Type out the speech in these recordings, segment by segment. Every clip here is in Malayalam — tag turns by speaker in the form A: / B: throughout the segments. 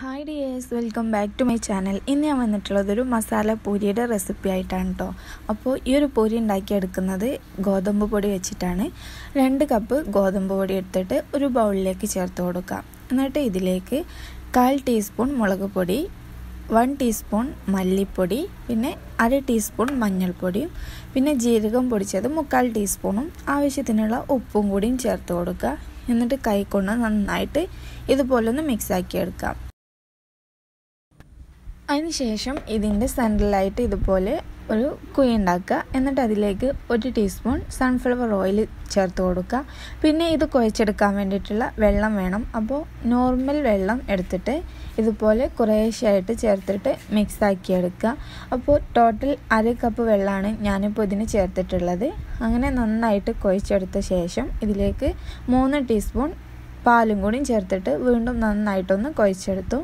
A: hi dears welcome back to my channel ഇന്ന് ഞാൻ വന്നിട്ടുള്ളത് ഒരു മസാല പൂരിയുടെ റെസിപ്പി ആയിട്ടാണ് കേട്ടോ അപ്പോൾ ഈ ഒരു പൂരി ഉണ്ടാക്കിയെടുക്കുന്നത് ഗോതമ്പ് പൊടി വെച്ചിട്ടാണ് രണ്ട് കപ്പ് ഗോതമ്പ് പൊടി എടുത്തിട്ട് ഒരു ബൗളിലേക്ക് ചേർത്ത് കൊടുക്കാം എന്നിട്ട് ഇതിലേക്ക് കാൽ ടീസ്പൂൺ മുളക് പൊടി വൺ ടീസ്പൂൺ മല്ലിപ്പൊടി പിന്നെ അര ടീസ്പൂൺ മഞ്ഞൾപ്പൊടിയും പിന്നെ ജീരകം പൊടിച്ചത് മുക്കാൽ ടീസ്പൂണും ആവശ്യത്തിനുള്ള ഉപ്പും കൂടിയും ചേർത്ത് കൊടുക്കുക എന്നിട്ട് കൈ കൊണ്ട് നന്നായിട്ട് ഇതുപോലൊന്ന് മിക്സാക്കി എടുക്കാം അതിനുശേഷം ഇതിൻ്റെ സെൻറ്ററിലായിട്ട് ഇതുപോലെ ഒരു കുഴി ഉണ്ടാക്കുക എന്നിട്ട് അതിലേക്ക് ഒരു ടീസ്പൂൺ സൺഫ്ലവർ ഓയിൽ ചേർത്ത് കൊടുക്കുക പിന്നെ ഇത് കുഴച്ചെടുക്കാൻ വേണ്ടിയിട്ടുള്ള വെള്ളം വേണം അപ്പോൾ നോർമൽ വെള്ളം എടുത്തിട്ട് ഇതുപോലെ കുറേശ്ശായിട്ട് ചേർത്തിട്ട് മിക്സ് ആക്കി എടുക്കുക അപ്പോൾ ടോട്ടൽ അര കപ്പ് വെള്ളമാണ് ഞാനിപ്പോൾ ഇതിന് ചേർത്തിട്ടുള്ളത് അങ്ങനെ നന്നായിട്ട് കുഴച്ചെടുത്ത ശേഷം ഇതിലേക്ക് മൂന്ന് ടീസ്പൂൺ പാലും കൂടിയും ചേർത്തിട്ട് വീണ്ടും നന്നായിട്ടൊന്ന് കുഴച്ചെടുത്തു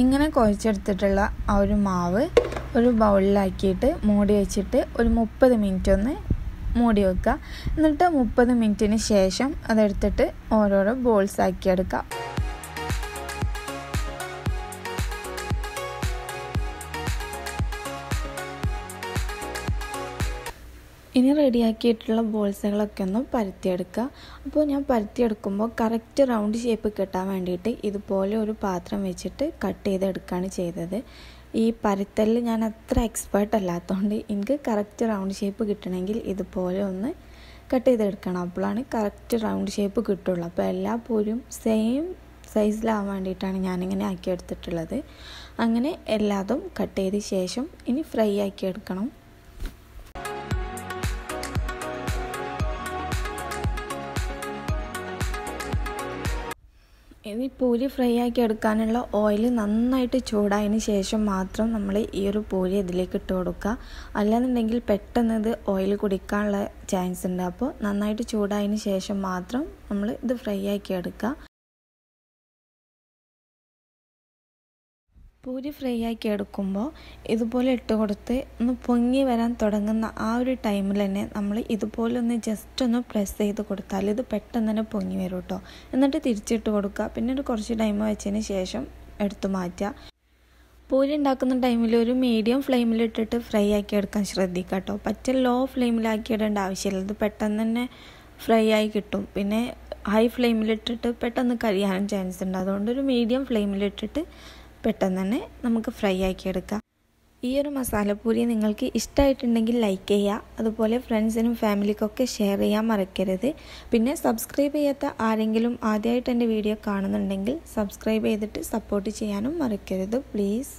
A: ഇങ്ങനെ കുഴച്ചെടുത്തിട്ടുള്ള ആ ഒരു മാവ് ഒരു ബൗളിലാക്കിയിട്ട് മൂടി വെച്ചിട്ട് ഒരു മുപ്പത് മിനിറ്റ് ഒന്ന് മൂടി വെക്കുക എന്നിട്ട് മുപ്പത് മിനിറ്റിന് ശേഷം അതെടുത്തിട്ട് ഓരോരോ ബോൾസ് ആക്കി എടുക്കുക ഇനി റെഡിയാക്കിയിട്ടുള്ള ബോൾസുകളൊക്കെ ഒന്ന് പരത്തിയെടുക്കുക അപ്പോൾ ഞാൻ പരത്തിയെടുക്കുമ്പോൾ കറക്റ്റ് റൗണ്ട് ഷേപ്പ് കിട്ടാൻ വേണ്ടിയിട്ട് ഇതുപോലെ ഒരു പാത്രം വെച്ചിട്ട് കട്ട് ചെയ്തെടുക്കുകയാണ് ചെയ്തത് ഈ പരത്തലിൽ ഞാൻ അത്ര എക്സ്പേർട്ട് അല്ലാത്തതുകൊണ്ട് എനിക്ക് കറക്റ്റ് റൗണ്ട് ഷേപ്പ് കിട്ടണമെങ്കിൽ ഇതുപോലെ ഒന്ന് കട്ട് ചെയ്തെടുക്കണം അപ്പോഴാണ് കറക്റ്റ് റൗണ്ട് ഷേപ്പ് കിട്ടുള്ളൂ അപ്പോൾ എല്ലാ പൂരും സെയിം സൈസിലാവാൻ വേണ്ടിയിട്ടാണ് ഞാനിങ്ങനെ ആക്കിയെടുത്തിട്ടുള്ളത് അങ്ങനെ എല്ലാതും കട്ട് ചെയ്ത ശേഷം ഇനി ഫ്രൈ ആക്കിയെടുക്കണം ഇനി പൂരി ഫ്രൈ ആക്കി എടുക്കാനുള്ള ഓയിൽ നന്നായിട്ട് ചൂടായതിന് ശേഷം മാത്രം നമ്മൾ ഈ ഒരു പൂരി ഇതിലേക്ക് ഇട്ട് കൊടുക്കുക അല്ലാന്നുണ്ടെങ്കിൽ പെട്ടെന്ന് ഇത് ഓയിൽ കുടിക്കാനുള്ള ചാൻസ് ഉണ്ട് അപ്പോൾ നന്നായിട്ട് ചൂടായതിന് ശേഷം മാത്രം നമ്മൾ ഇത് ഫ്രൈ ആക്കി എടുക്കുക പൂരി ഫ്രൈ ആക്കി എടുക്കുമ്പോൾ ഇതുപോലെ ഇട്ട് കൊടുത്ത് ഒന്ന് പൊങ്ങി വരാൻ തുടങ്ങുന്ന ആ ഒരു ടൈമിൽ തന്നെ നമ്മൾ ഇതുപോലെ ഒന്ന് ജസ്റ്റ് ഒന്ന് പ്രസ് ചെയ്ത് കൊടുത്താൽ ഇത് പെട്ടെന്ന് തന്നെ പൊങ്ങി വരും കേട്ടോ എന്നിട്ട് തിരിച്ചിട്ട് കൊടുക്കുക പിന്നെ ഒരു കുറച്ച് ടൈം വെച്ചതിന് ശേഷം എടുത്തു മാറ്റുക പൂരി ഉണ്ടാക്കുന്ന ടൈമിൽ ഒരു മീഡിയം ഫ്ലെയിമിലിട്ടിട്ട് ഫ്രൈ ആക്കി എടുക്കാൻ ശ്രദ്ധിക്കുക കേട്ടോ പറ്റ ലോ ഫ്ലെയിമിലാക്കി ഇടേണ്ട ആവശ്യമില്ല ഇത് പെട്ടെന്ന് തന്നെ ഫ്രൈ ആയി കിട്ടും പിന്നെ ഹൈ ഫ്ലെയിമിലിട്ടിട്ട് പെട്ടെന്ന് കരിയാനും ചാൻസ് ഉണ്ട് അതുകൊണ്ട് ഒരു മീഡിയം ഫ്ലെയിമിലിട്ടിട്ട് പെട്ടെന്ന് തന്നെ നമുക്ക് ഫ്രൈ ആക്കിയെടുക്കാം ഈ ഒരു മസാലപ്പൂരി നിങ്ങൾക്ക് ഇഷ്ടമായിട്ടുണ്ടെങ്കിൽ ലൈക്ക് ചെയ്യുക അതുപോലെ ഫ്രണ്ട്സിനും ഫാമിലിക്കൊക്കെ ഷെയർ ചെയ്യാൻ മറക്കരുത് പിന്നെ സബ്സ്ക്രൈബ് ചെയ്യാത്ത ആരെങ്കിലും ആദ്യമായിട്ട് എൻ്റെ വീഡിയോ കാണുന്നുണ്ടെങ്കിൽ സബ്സ്ക്രൈബ് ചെയ്തിട്ട് സപ്പോർട്ട് ചെയ്യാനും മറക്കരുത് പ്ലീസ്